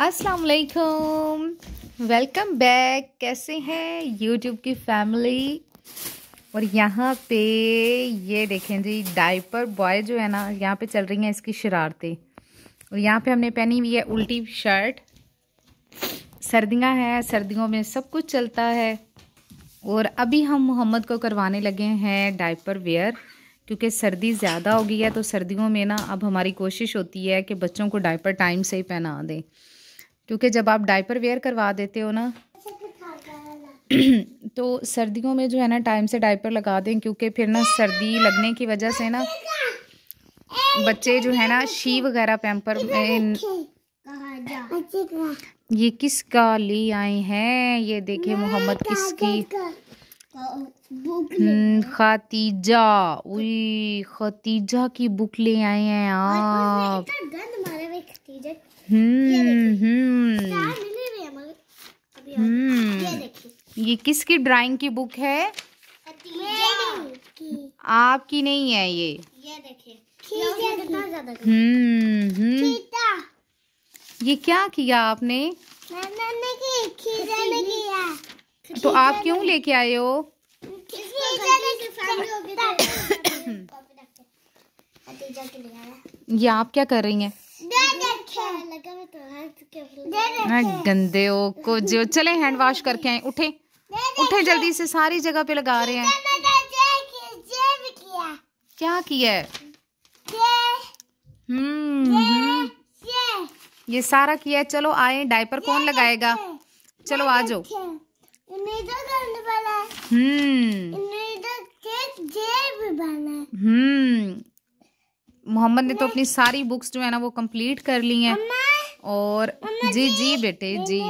अस्सलाम वालेकुम welcome back कैसे हैं यूट्यूब की फैमिली और यहाँ पे ये देखें जी डाइपर बॉय जो है ना यहाँ पे चल रही हैं इसकी शरारतें और यहाँ पे हमने पहनी हुई है उल्टी शर्ट सर्दियाँ हैं सर्दियों में सब कुछ चलता है और अभी हम मोहम्मद को करवाने लगे हैं डाइपर वेयर क्योंकि सर्दी ज़्यादा हो गई है तो सर्दियों में ना अब हमारी कोशिश होती है कि बच्चों को डाइपर टाइम से ही पहना दें क्योंकि जब आप डाइपर वेयर करवा देते हो ना तो सर्दियों में जो है ना टाइम से डाइपर लगा दें क्योंकि फिर ना सर्दी लगने की वजह से ना बच्चे जो है ना शी वगैरह पैम्पर ये किसका ली आए हैं ये देखे मोहम्मद किसकी हम्म, खातीजा उई खतीजा की बुक ले आए हैं आप हम्म ये किसकी ड्राइंग की बुक है आपकी नहीं है ये ये देखिए हम्म, हम्म। ये क्या किया आपने मैंने की, किया तो आप क्यों लेके आए हो ये आप क्या कर रही हैं तो हाँ, गंदे हो को जो चले हैंड वॉश करके आए उठे उठे जल्दी से सारी जगह पे लगा रहे हैं क्या किया है हम्म, हम्म। ये सारा किया है चलो आए डायपर कौन लगाएगा चलो आ जाओ हम्म।, हम्म मोहम्मद ने तो अपनी सारी बुक्स जो है ना वो कंप्लीट कर ली हैं और जी जी बेटे जी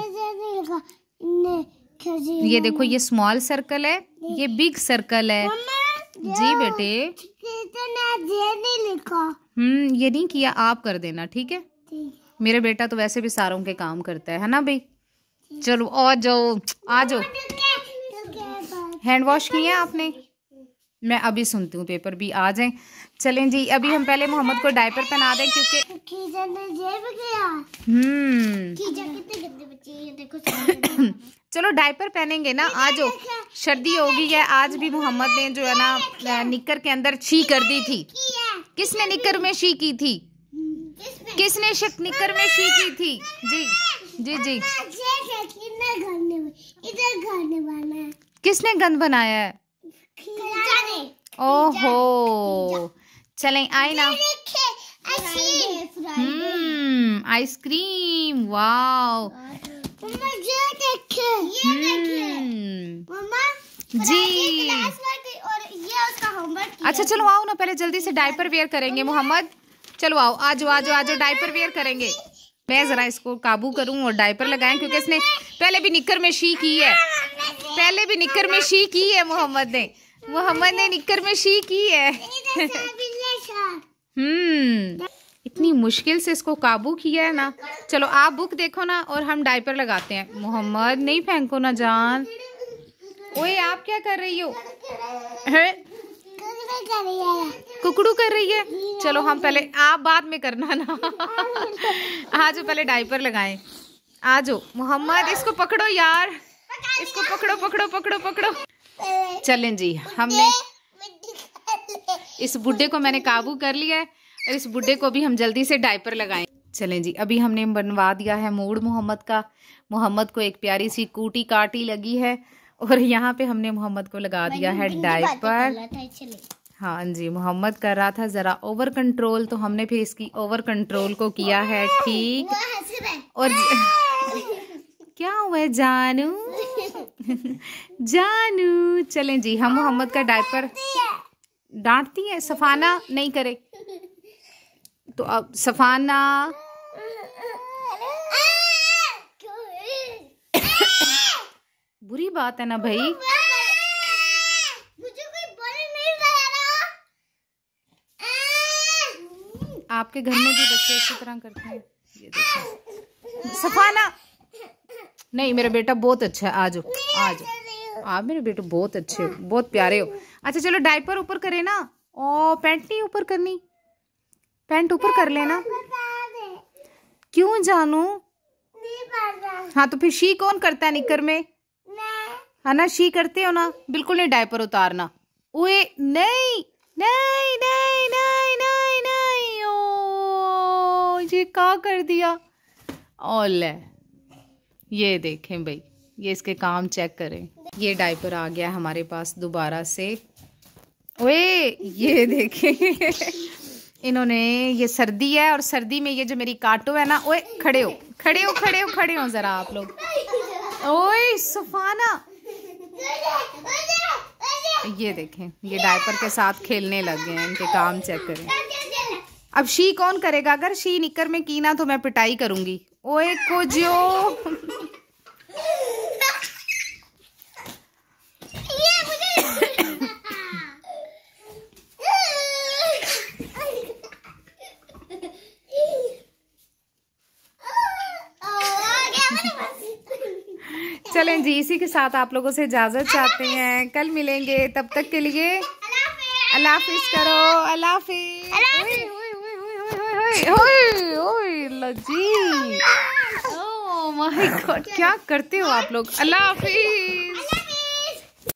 ये देखो ये स्मॉल सर्कल है ये बिग सर्कल है जी बेटे हम्म ये नहीं किया आप कर देना ठीक है मेरे बेटा तो वैसे भी सारों के काम करता है है ना भाई चलो आ जाओ आ जाओ हैंड वॉश किया आपने मैं अभी सुनती हूँ पेपर भी आ जाए चलें जी अभी हम पहले मोहम्मद को डायपर पहना दें क्योंकि हम्म चलो डायपर पहनेंगे ना आज सर्दी होगी है आज भी मोहम्मद ने जो है ना निकर के अंदर छी कर दी थी किसने निकर में शी की थी किसने शक निकर में छी की थी जी जी जी किसने गंद बनाया है ओहो चले आए ना हम्म, आइसक्रीम वाओ Hmm. मम्मा ये देखे ये मम्मा जी अच्छा चलो आओ ना पहले जल्दी से डायपर वेयर करेंगे मोहम्मद चलो आओ आज आज आज डायपर वेयर करेंगे मैं जरा इसको काबू करूं और डायपर लगाएं क्योंकि इसने पहले भी निक्कर में शी की है पहले भी निक्कर में शी की है मोहम्मद ने मोहम्मद ने निक्कर में शी की है हम्म इतनी मुश्किल से इसको काबू किया है ना चलो आप बुक देखो ना और हम डायपर लगाते हैं मोहम्मद नहीं फेंको ना जान ओए आप क्या कर रही हो कुकड़ू कर रही है चलो हम पहले आप बाद में करना ना आज पहले डायपर लगाए आ जाओ मोहम्मद इसको पकड़ो यार इसको पकड़ो पकड़ो पकड़ो पकड़ो चलें जी हमने इस बुढ़े को मैंने काबू कर लिया है इस बुढ़े को भी हम जल्दी से डायपर लगाएं चलें जी अभी हमने बनवा दिया है मूड मोहम्मद का मोहम्मद को एक प्यारी सी कूटी काटी लगी है और यहाँ पे हमने मोहम्मद को लगा दिया है डायपर हाँ जी मोहम्मद कर रहा था ज़रा ओवर कंट्रोल तो हमने फिर इसकी ओवर कंट्रोल को किया है ठीक और क्या हुआ जानू जानू चलें जी हम मोहम्मद का डायपर डांटती है सफाना नहीं करे तो अब सफाना बुरी बात है ना भाई मुझे कोई नहीं आपके घर में भी बच्चे इसी तरह करते हैं ये देखो सफाना नहीं मेरा बेटा बहुत अच्छा है आज आज आप मेरे बेटे बहुत अच्छे हो बहुत प्यारे हो अच्छा चलो डायपर ऊपर करें ना ओ पैंट नहीं ऊपर करनी पैंट ऊपर कर लेना क्यों जानू हाँ तो फिर शी कौन करता है निकर में है हाँ ना शी करते हो ना बिल्कुल नहीं डायपर उतारना ओए नहीं नहीं नहीं नहीं नहीं नहीं ओ ये का कर दिया ओल ये देखें भाई ये इसके काम चेक करें ये डायपर आ गया हमारे पास दोबारा से ओए ये देखें इन्होंने ये सर्दी है और सर्दी में ये जो मेरी काटो है ना ओए खड़े हो खड़े हो खड़े हो खड़े हो जरा आप लोग ओए सुफाना ये देखें ये डायपर के साथ खेलने लग गए इनके काम चेक करें अब शी कौन करेगा अगर शी निकर में की ना तो मैं पिटाई करूंगी ओए को चलें जी इसी के साथ आप लोगों से इजाज़त चाहते हैं कल मिलेंगे तब तक के लिए अल्लाह करो अल्लाह ओ माय गॉड क्या करते हो आप लोग अल्लाह हाफिज